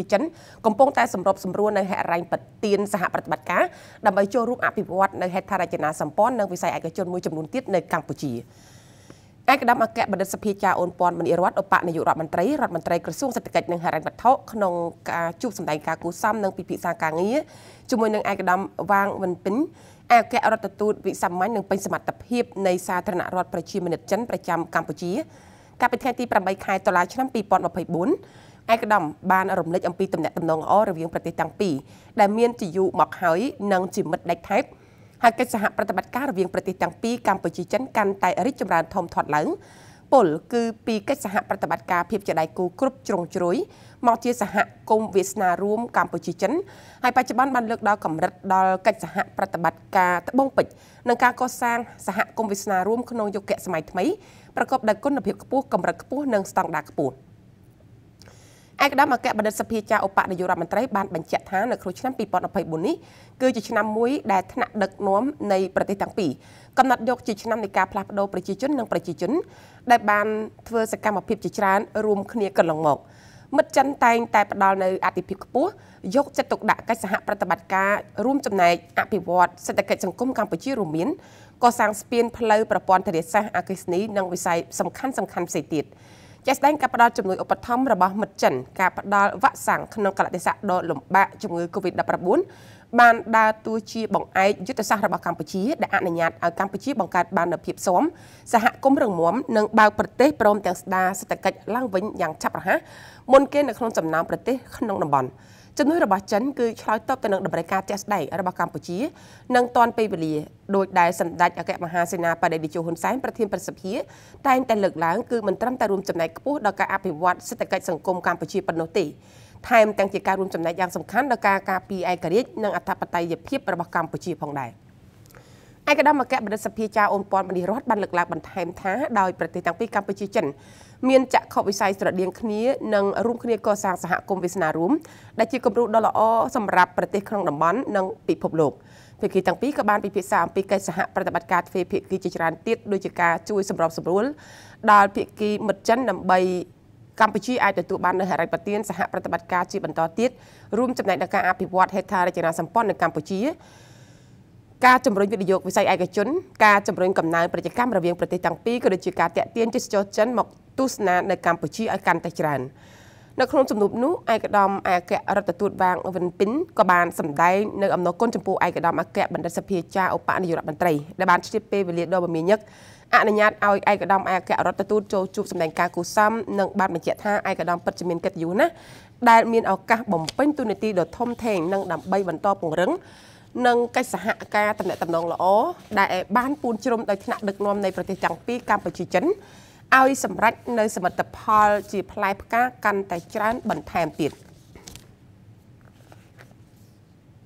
គីចិនកំពុងតែសម្របសម្រួលនៅហេរ៉ៃបទានសហប្រតិបត្តិការដើម្បីចូលរួមអភិវឌ្ឍនៅហេដ្ឋារចនាសម្ព័ន្ធនិងវិស័យឯកជនមួយចំនួនទៀតនៅកម្ពុជាឯកឧត្តមអគ្គបណ្ឌិតសភាចាអូនពាន់មនីរតឧបនាយករដ្ឋមន្ត្រីរដ្ឋមន្ត្រីក្រសួងសេដ្ឋកិច្ចនិងហិរញ្ញវត្ថុក្នុងការជួបសម្ដែងការគូសំនិងពិភាក្សាការងារជាមួយនឹងឯកឧត្តមវាងវិនពិនអគ្គរដ្ឋទូតវិសាមញ្ញនិងពេញសមត្ថភាពនៃសាធារណរដ្ឋប្រជាមានិតចិនប្រចាំកម្ពុជាកាលពីថ្ងៃទី8ខែតុលាឆ្នាំ2024ឯកឧត្តមបានរំលឹកអំពីទំនាក់ទំនងល្អរវាងប្រទេសទាំងពីរដែលមានជាយូរមកហើយនិងជាមិត្តដាច់ថែបហើយកិច្ចសហ ប្រតិបត្តិការរវាងប្រទេសទាំងពីរកម្ពុជាចិនកាន់តែរីកចម្រើនធំធាត់ឡើងពលគឺពីកិច្ចសហប្រតិបត្តិការភាពជាដៃគូគ្រប់ជ្រុងជ្រោយមកជាសហគមន៍វាសនារួមកម្ពុជាចិន ហើយបច្ចុប្បន្នបានលើកដល់កម្រិតដល់កិច្ចសហប្រតិបត្តិការត្បូងពេជ្រនិងការកសាងសហគមន៍វាសនារួមក្នុងយុគសម័យថ្មីប្រកបដោយគុណភាពខ្ពស់កម្រិតខ្ពស់និងស្តង់ដារខ្ពស់។ឯកឧត្តមអគ្គបណ្ឌិតសភាចាឧបនាយករដ្ឋមន្ត្រីបានបញ្ជាក់ថានៅក្នុងឆ្នាំ2024នេះគឺជាឆ្នាំមួយដែលថ្នាក់ដឹកនាំនៃប្រទេសទាំងពីរកំណត់យក ជាឆ្នាំនៃការផ្លាស់ប្តូរប្រជាជននិងប្រជាជន ដែលបានធ្វើសកម្មភាពជាច្រើន រួមគ្នាកន្លងមកមិត្តចិនតែងតែផ្ដល់នៅអតិភិបខ្ពស់យកចិត្តទុកដាក់កិច្ចសហប្រតិបត្តិការរួមចំណែកអភិវឌ្ឍសេដ្ឋកិច្ចសង្គមកម្ពុជារួមមានកសាងស្ពានផ្លូវប្រព័ន្ធធារាសាស្ត្រអគ្គិសនីនិងវិស័យសំខាន់សំខាន់ផ្សេងទៀត។ជាក់ស្ដែងការផ្ដល់ជំនួយឧបត្ថម្ភរបស់មិត្តចិនការផ្ដល់វ៉ាក់សាំងក្នុងកលតិសៈដ៏លំបាកជំងឺ Covid-19 បានដើរតួជា បង្អែកយុទ្ធសាស្ត្ររបស់កម្ពុជាដែលអនុញ្ញាតឲ្យកម្ពុជាបង្កើតបាននូវភាពស៊ាំសហគមន៍រងមមនិងបើកប្រទេសព្រមទាំងស្ដារសេដ្ឋកិច្ចឡើងវិញយ៉ាងឆាប់រហ័សមុនគេនៅក្នុងចំណោមប្រទេសក្នុងតំបន់។ជំនួយរបស់ចិនគឺឆ្លើយតបទៅនឹងតម្រូវការជាក់ស្ដែងរបស់កម្ពុជានិងទាន់ពេលវេលាដោយដែលសម្ដេចអគ្គមហាសេនាបតីតេជោហ៊ុនសែនប្រធានប្រសិទ្ធិតែងតែលើកឡើងគឺមិនត្រឹមតែរួមចំណែកខ្ពស់ដល់ការអភិវឌ្ឍសេដ្ឋកិច្ចសង្គមកម្ពុជាប៉ុណ្ណោះទេថែមទាំងជាការរួមចំណែកយ៉ាងសំខាន់ដល់ការការពារឯករាជ្យនិងអធិបតេយ្យភាពរបស់កម្ពុជាផងដែរ។ឯកឧត្តមអគ្គបណ្ឌិតសភាចារអូនពាន់មនីរតបានលើកឡើងបន្ថែមថាដោយប្រទេសទាំងពីរកម្ពុជាចិនមានចក្ខុវិស័យស្រដៀងគ្នានិងរួមគ្នាកសាងសហគមន៍វាសនារួមដែលជាគំរូដ៏ល្អសម្រាប់ប្រទេសក្នុងតំបន់និងពិភពលោកភាគីទាំងពីរក៏បានពិភាក្សាអំពីកិច្ចសហប្រតិបត្តិការទ្វេភាគីជាច្រើនទៀតដូចជាការជួយសម្របសម្រួលដល់ភាគីមិត្តចិនដើម្បីកម្ពុជាអាចទទួលបាននូវហិរញ្ញប្បទានសហប្រតិបត្តិការជាបន្តទៀតរួមចំណែកដល់ការអភិវឌ្ឍហេដ្ឋារចនាសម្ព័ន្ធនៅកម្ពុជាការជំរុញវិនិយោគវិស័យឯកជនការជំរុញកំណើនប្រតិកម្មរវាងប្រទេសទាំងពីរក៏ដូចជា ការតាក់ទាញទេសចរចិនមកទស្សនានៅកម្ពុជាឲ្យកាន់តែច្រើននៅក្នុងជំនួបនោះឯកឧត្តមអគ្គរដ្ឋទូតវ៉ាងវិនពីនក៏បានសម្ដែងនៅអំណរគុណចំពោះឯកឧត្តមអគ្គបណ្ឌិតសភាចារឧបនាយករដ្ឋមន្ត្រីដែលបានជ្រាបពេលវេលាដ៏មមាញឹកអនុញ្ញាតឲ្យឯកឧត្តមអគ្គរដ្ឋទូតចូលជួបសម្ដែងការគូសំនិងបានបញ្ជាក់ថាឯកឧត្តមពិតជាមានកិត្តិយសណាស់ដែលមានឱកាសបំពេញតួនាទីដ៏ធំធេងនិងដើម្បីបន្តពង្រឹងនិងកិច្ចសហការតំណែងតំណងល្អដែលបានពូនជ្រុំដោយថ្នាក់ដឹកនាំនៃប្រទេសទាំងពីរកម្ពុជាចិនឲ្យ សម្រេចនៅ សមិទ្ធផល ជាផ្លែផ្កាកាន់តែច្រើនបន្ថែមទៀត។